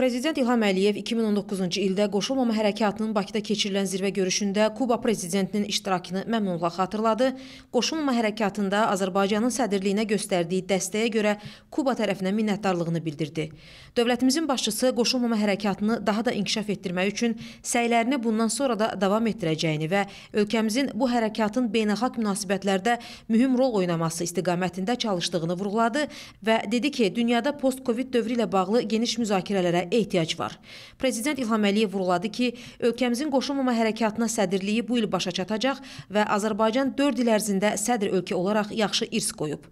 Prezident İlham Əliyev 2019-cu ildə Qoşulmama Hərəkatının Bakıda keçirilən zirvə görüşündə Kuba prezidentinin iştirakını məmnunla xatırladı. Qoşulmama Hərəkatında Azərbaycanın sədirliyinə göstərdiyi dəstəyə görə Kuba tərəfinə minnətdarlığını bildirdi. Dövlətimizin başçısı Qoşulmama Hərəkatını daha da inkişaf etdirmək üçün səylərini bundan sonra da davam etdirəcəyini və ölkəmizin bu hərəkatın beynəlxalq münasibətlərdə mühüm rol oynaması istiqamətində çalışdığını vurğuladı və dedi ki, dünyada post-Covid dövrü ilə bağlı geniş müzakirələrə ehtiyac var. Prezident İlham Əliyev vurğuladı ki, ölkəmizin qoşulmama hərəkatına sədrliyi bu il başa çatacaq və Azərbaycan 4 il ərzində sədr ölkə olaraq yaxşı irs qoyub.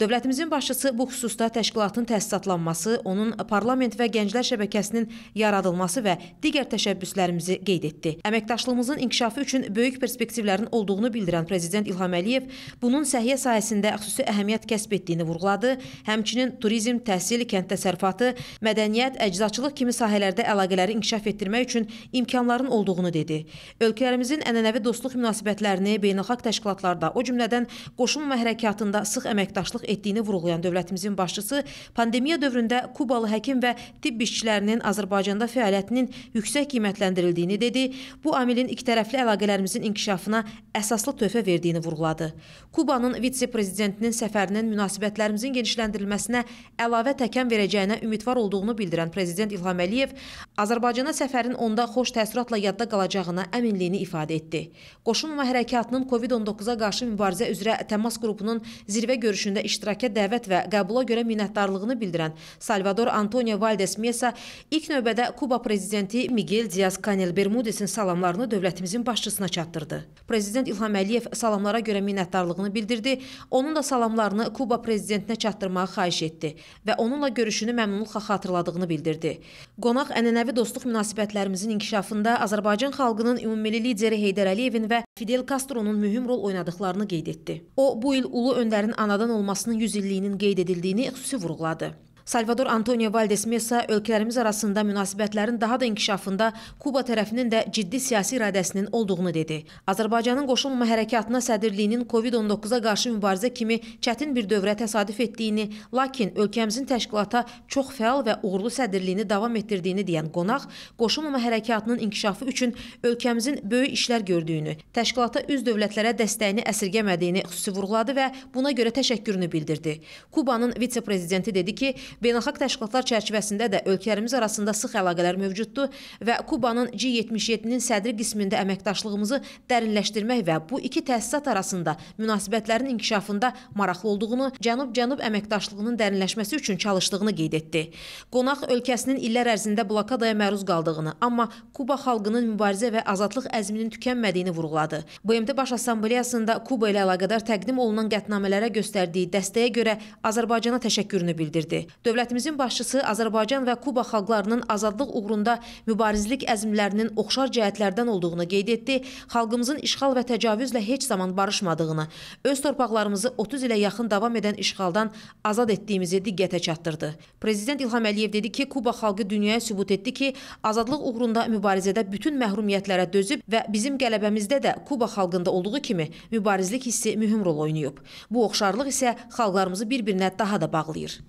Dövlətimizin başçısı bu xüsusda təşkilatın təsisatlanması, onun parlament və gənclər şəbəkəsinin yaradılması və digər təşəbbüslərimizi qeyd etdi. Əməkdaşlığımızın inkişafı üçün böyük perspektivlərin olduğunu bildirən prezident İlham Əliyev bunun səhiyyə sahəsində xüsusi əhəmiyyət kəsb etdiyini vurğuladı. Həmçinin turizm, təhsil, kənd təsərrüfatı, mədəniyyət, əczaçılıq balıqçılıq kimi sahələrdə əlaqələri inkişaf etdirmək üçün imkanların olduğunu dedi. Ölkələrimizin ənənəvi dostluq münasibətlərini beynəlxalq təşkilatlarda, o cümlədən qoşulma hərəkatında sıx əməkdaşlıq etdiyini vurğulayan dövlətimizin başçısı pandemiya dövründə Kubalı həkim və tibb işçilərinin Azərbaycanda fəaliyyətinin yüksək qiymətləndirildiyini dedi. Bu amilin ikitərəfli əlaqələrimizin inkişafına əsaslı töhfə verdiyini vurğuladı. Kubanın vitse-prezidentinin səfərinin münasibətlərimizin genişləndirilməsinə əlavə təkən verəcəyinə ümidvar olduğunu bildirən prezident Prezident İlham Əliyev Azərbaycana səfərin onda xoş təəssüratla yadda qalacağına əminliyini ifadə etdi. Qoşunma hərəkatının COVID-19-a qarşı mübarizə üzrə təmas qrupunun zirvə görüşündə iştirakə dəvət və qəbula görə minnətdarlığını bildirən Salvador Antonio Valdes Mesa ilk növbədə Kuba prezidenti Miguel Diaz Canel Bermudesin salamlarını dövlətimizin başçısına çatdırdı. Prezident İlham Əliyev salamlara görə minnətdarlığını bildirdi. Onun da salamlarını Kuba prezidentinə çatdırmağı xahiş etdi və onunla görüşünü məmnunluqla xatırladığını bildirdi edildi. Qonaq ənənəvi dostluq münasibətlərimizin inkişafında Azərbaycan xalqının ümummilli lideri Heydər Əliyevin və Fidel Castronun mühüm rol oynadıqlarını qeyd etdi. O, bu il ulu öndərin anadan olmasının 100 illiyinin qeyd edildiyini xüsusi vurğuladı. Salvador Antonio Valdes Mesa ölkələrimiz arasında münasibətlərin daha da inkişafında Kuba tərəfinin də ciddi siyasi iradəsinin olduğunu dedi. Azərbaycanın qoşulma hərəkatına sədirliyinin COVID-19-a qarşı mübarizə kimi çətin bir dövrə təsadüf etdiyini, lakin ölkəmizin təşkilata çox fəal və uğurlu sədirliyini davam etdirdiyini deyən qonaq, qoşulma hərəkatının inkişafı üçün ölkəmizin böyük işlər gördüyünü, təşkilata üz dövlətlərə dəstəyini əsirgəmədiyini xüsusi vurğuladı və buna görə təşəkkürünü bildirdi. Kubanın vitse-prezidenti dedi ki, Beynəlxalq təşkilatlar çərçivəsində də ölkələrimiz arasında sıx əlaqələr mövcuddur və Kubanın G77-nin sədri qismində əməkdaşlığımızı dərinləşdirmək və bu iki təsisat arasında münasibətlərin inkişafında maraqlı olduğunu, cənub-cənub əməkdaşlığının dərinləşməsi üçün çalışdığını qeyd etdi. Qonaq ölkəsinin illər ərzində blokadaya məruz qaldığını, amma Kuba xalqının mübarizə və azadlıq əzminin tükənmədiyini vurğuladı. BMT Baş Assambleyasında Kuba ilə əlaqədar təqdim olunan qətnamələrə göstərdiyi dəstəyə görə Azərbaycana təşəkkürünü bildirdi. Dövlətimizin başçısı Azərbaycan və Kuba xalqlarının azadlıq uğrunda mübarizlik əzmlərinin oxşar cəhətlərdən olduğunu qeyd etdi, xalqımızın işğal və təcavüzlə heç zaman barışmadığını, öz torpaqlarımızı 30 ilə yaxın davam edən işğaldan azad etdiyimizi diqqətə çatdırdı. Prezident İlham Əliyev dedi ki, Kuba xalqı dünyaya sübut etdi ki, azadlıq uğrunda mübarizədə bütün məhrumiyyətlərə dözüb və bizim qələbəmizdə də Kuba xalqında olduğu kimi mübarizlik hissi mühüm rol oynayıb. Bu oxşarlıq isə xalqlarımızı bir-birinə daha da bağlayır.